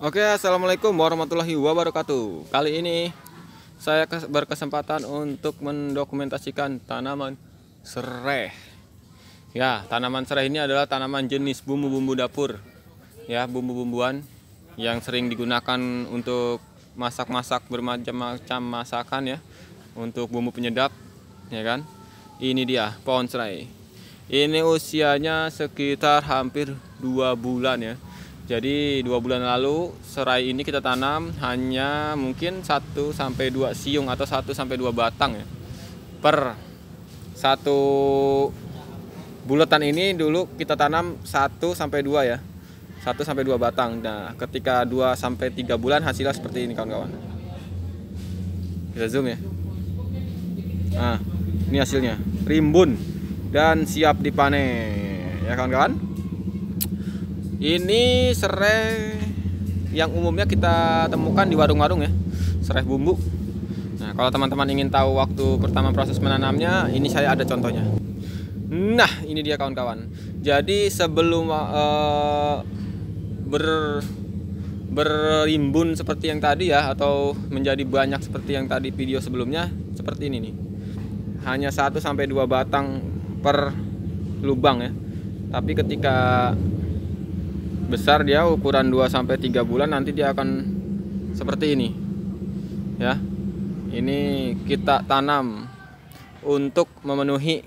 Oke, assalamualaikum warahmatullahi wabarakatuh. Kali ini saya berkesempatan untuk mendokumentasikan tanaman serai. Ya, tanaman serai ini adalah tanaman jenis bumbu-bumbu dapur. Ya, bumbu-bumbuan yang sering digunakan untuk masak-masak bermacam-macam masakan ya, untuk bumbu penyedap, ya kan? Ini dia pohon serai. Ini usianya sekitar hampir dua bulan ya jadi dua bulan lalu serai ini kita tanam hanya mungkin 1 sampai dua siung atau 1 sampai dua batang ya. Per satu bulatan ini dulu kita tanam 1 sampai dua ya. satu sampai dua batang. Nah, ketika 2 sampai tiga bulan hasilnya seperti ini kawan-kawan. Kita zoom ya. Nah, ini hasilnya, rimbun dan siap dipanen. Ya kawan-kawan ini serai yang umumnya kita temukan di warung-warung ya serai bumbu nah kalau teman-teman ingin tahu waktu pertama proses menanamnya ini saya ada contohnya nah ini dia kawan-kawan jadi sebelum uh, ber berimbun seperti yang tadi ya atau menjadi banyak seperti yang tadi video sebelumnya seperti ini nih hanya 1 sampai 2 batang per lubang ya tapi ketika besar dia ukuran 2 sampai 3 bulan nanti dia akan seperti ini. Ya. Ini kita tanam untuk memenuhi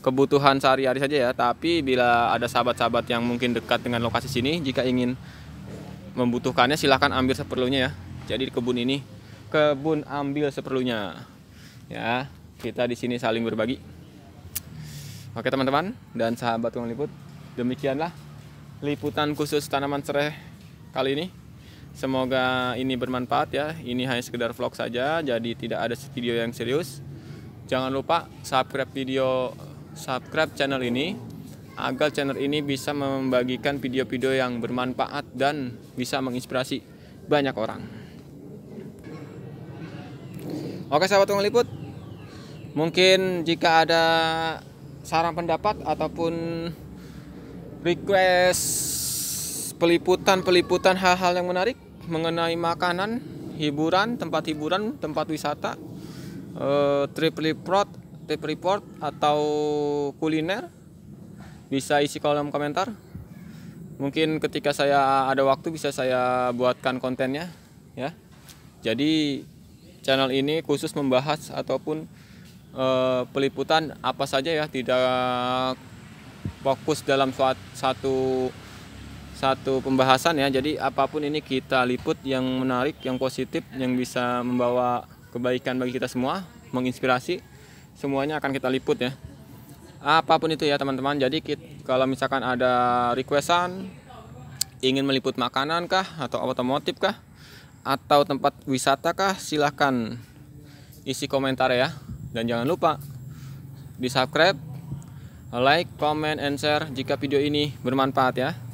kebutuhan sehari-hari saja ya. Tapi bila ada sahabat-sahabat yang mungkin dekat dengan lokasi sini jika ingin membutuhkannya silahkan ambil seperlunya ya. Jadi di kebun ini kebun ambil seperlunya. Ya, kita di sini saling berbagi. Oke teman-teman dan sahabat Tukang Liput, demikianlah liputan khusus tanaman serai kali ini. Semoga ini bermanfaat ya. Ini hanya sekedar vlog saja, jadi tidak ada video yang serius. Jangan lupa subscribe video subscribe channel ini agar channel ini bisa membagikan video-video yang bermanfaat dan bisa menginspirasi banyak orang. Oke sahabat pengeliput, mungkin jika ada saran pendapat ataupun request peliputan-peliputan hal-hal yang menarik mengenai makanan, hiburan, tempat hiburan, tempat wisata, eh, trip report, trip report atau kuliner bisa isi kolom komentar. Mungkin ketika saya ada waktu bisa saya buatkan kontennya ya. Jadi channel ini khusus membahas ataupun eh, peliputan apa saja ya, tidak fokus dalam suatu, satu satu pembahasan ya. Jadi apapun ini kita liput yang menarik, yang positif, yang bisa membawa kebaikan bagi kita semua, menginspirasi, semuanya akan kita liput ya. Apapun itu ya teman-teman. Jadi kita, kalau misalkan ada requestan ingin meliput makanan kah atau otomotif kah atau tempat wisata kah silahkan isi komentar ya dan jangan lupa di subscribe like, comment, and share jika video ini bermanfaat ya.